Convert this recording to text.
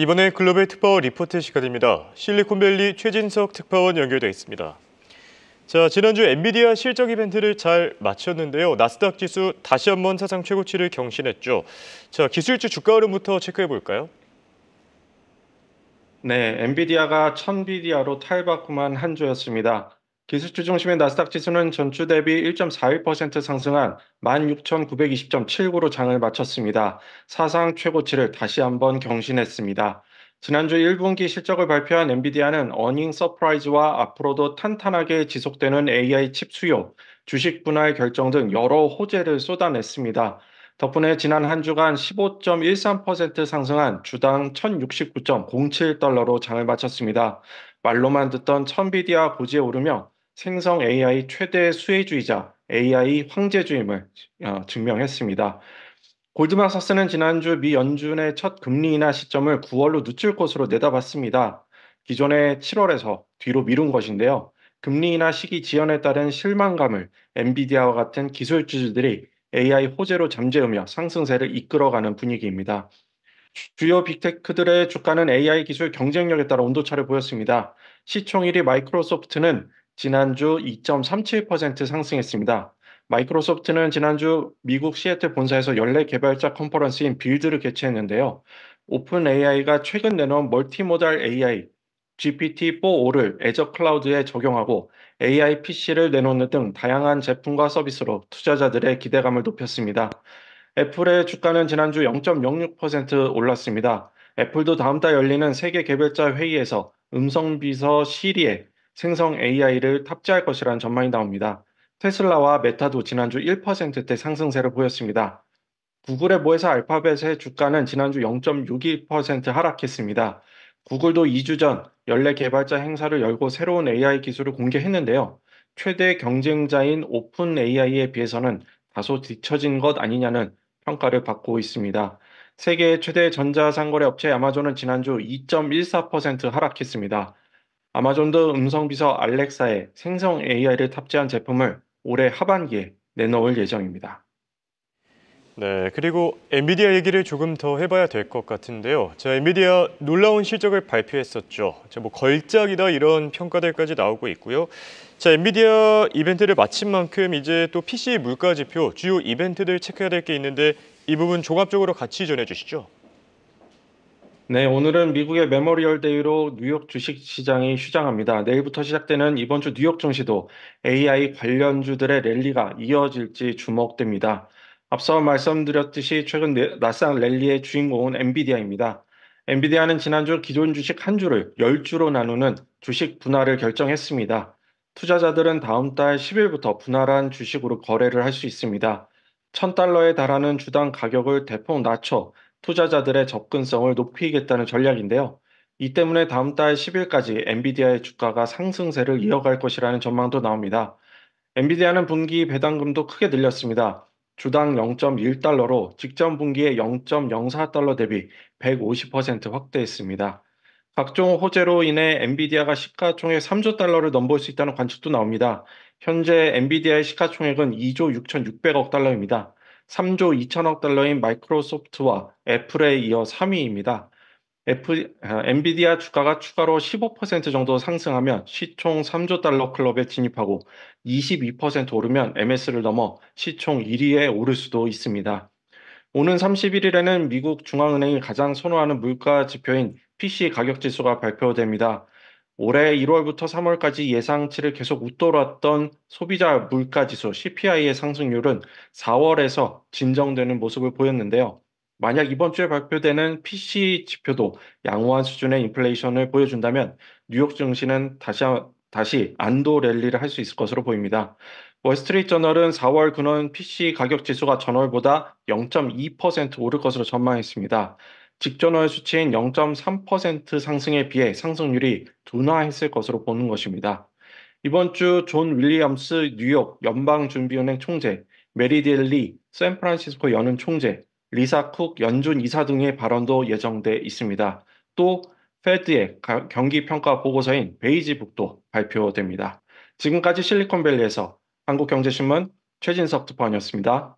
이번에 글로벌 특파원 리포트 시간입니다. 실리콘밸리 최진석 특파원 연결돼 있습니다. 자, 지난주 엔비디아 실적 이벤트를 잘 마쳤는데요. 나스닥 지수 다시 한번 사상 최고치를 경신했죠. 자, 기술주 주가 흐름부터 체크해 볼까요? 네, 엔비디아가 천비디아로 탈바꿈한 한 주였습니다. 기술주 중심의 나스닥 지수는 전주 대비 1.41% 상승한 16,920.79로 장을 마쳤습니다. 사상 최고치를 다시 한번 경신했습니다. 지난주 1분기 실적을 발표한 엔비디아는 어닝 서프라이즈와 앞으로도 탄탄하게 지속되는 AI 칩 수요, 주식 분할 결정 등 여러 호재를 쏟아냈습니다. 덕분에 지난 한 주간 15.13% 상승한 주당 1,069.07달러로 장을 마쳤습니다. 말로만 듣던 천비디아 고지에 오르며 생성 AI 최대 수혜주의자 AI 황제주임을 어, 증명했습니다. 골드만삭스는 지난주 미 연준의 첫 금리 인하 시점을 9월로 늦출 것으로 내다봤습니다. 기존의 7월에서 뒤로 미룬 것인데요. 금리 인하 시기 지연에 따른 실망감을 엔비디아와 같은 기술주들이 AI 호재로 잠재우며 상승세를 이끌어가는 분위기입니다. 주요 빅테크들의 주가는 AI 기술 경쟁력에 따라 온도차를 보였습니다. 시총 1위 마이크로소프트는 지난주 2.37% 상승했습니다. 마이크로소프트는 지난주 미국 시애틀 본사에서 연례 개발자 컨퍼런스인 빌드를 개최했는데요. 오픈 AI가 최근 내놓은 멀티모달 AI GPT-4O를 애저 클라우드에 적용하고 AI PC를 내놓는 등 다양한 제품과 서비스로 투자자들의 기대감을 높였습니다. 애플의 주가는 지난주 0.06% 올랐습니다. 애플도 다음 달 열리는 세계 개별자 회의에서 음성비서 시리에 생성 AI를 탑재할 것이라는 전망이 나옵니다. 테슬라와 메타도 지난주 1%대 상승세를 보였습니다. 구글의 모회사 알파벳의 주가는 지난주 0.62% 하락했습니다. 구글도 2주 전 연례 개발자 행사를 열고 새로운 AI 기술을 공개했는데요. 최대 경쟁자인 오픈 AI에 비해서는 다소 뒤처진 것 아니냐는 평가를 받고 있습니다. 세계 최대 전자상거래 업체 아마존은 지난주 2.14% 하락했습니다. 아마존도 음성 비서 알렉사에 생성 AI를 탑재한 제품을 올해 하반기에 내놓을 예정입니다. 네, 그리고 엔비디아 얘기를 조금 더 해봐야 될 것 같은데요. 자, 엔비디아 놀라운 실적을 발표했었죠. 자, 뭐 걸작이다 이런 평가들까지 나오고 있고요. 자, 엔비디아 이벤트를 마친 만큼 이제 또 PC 물가 지표 주요 이벤트들 체크해야 될 게 있는데 이 부분 종합적으로 같이 전해주시죠. 네, 오늘은 미국의 메모리얼 데이로 뉴욕 주식 시장이 휴장합니다. 내일부터 시작되는 이번 주 뉴욕 증시도 AI 관련주들의 랠리가 이어질지 주목됩니다. 앞서 말씀드렸듯이 최근 나스 네, 랠리의 주인공은 엔비디아입니다. 엔비디아는 지난주 기존 주식 한 주를 10주로 나누는 주식 분할을 결정했습니다. 투자자들은 다음 달 10일부터 분할한 주식으로 거래를 할 수 있습니다. 1000달러에 달하는 주당 가격을 대폭 낮춰 투자자들의 접근성을 높이겠다는 전략인데요. 이 때문에 다음 달 10일까지 엔비디아의 주가가 상승세를 이어갈 것이라는 전망도 나옵니다. 엔비디아는 분기 배당금도 크게 늘렸습니다. 주당 0.1달러로 직전 분기의 0.04달러 대비 150% 확대했습니다. 각종 호재로 인해 엔비디아가 시가총액 3조 달러를 넘볼 수 있다는 관측도 나옵니다. 현재 엔비디아의 시가총액은 2조 6,600억 달러입니다. 3조 2천억 달러인 마이크로소프트와 애플에 이어 3위입니다. 애플, 아, 엔비디아 주가가 추가로 15% 정도 상승하면 시총 3조 달러 클럽에 진입하고 22% 오르면 MS를 넘어 시총 1위에 오를 수도 있습니다. 오는 31일에는 미국 중앙은행이 가장 선호하는 물가 지표인 PC 가격 지수가 발표됩니다. 올해 1월부터 3월까지 예상치를 계속 웃돌았던 소비자 물가 지수 CPI의 상승률은 4월에서 진정되는 모습을 보였는데요. 만약 이번 주에 발표되는 PC 지표도 양호한 수준의 인플레이션을 보여준다면 뉴욕 증시는 다시 다시 안도 랠리를 할 수 있을 것으로 보입니다. 월스트리트 저널은 4월 근원 PC 가격 지수가 전월보다 0.2% 오를 것으로 전망했습니다. 직전월 수치인 0.3% 상승에 비해 상승률이 둔화했을 것으로 보는 것입니다. 이번 주 존 윌리엄스 뉴욕 연방준비은행 총재, 메리딜 리 샌프란시스코 연은 총재, 리사 쿡 연준 이사 등의 발언도 예정돼 있습니다. 또 페드의 경기 평가 보고서인 베이지북도 발표됩니다. 지금까지 실리콘밸리에서 한국경제신문 최진석 특파원이었습니다.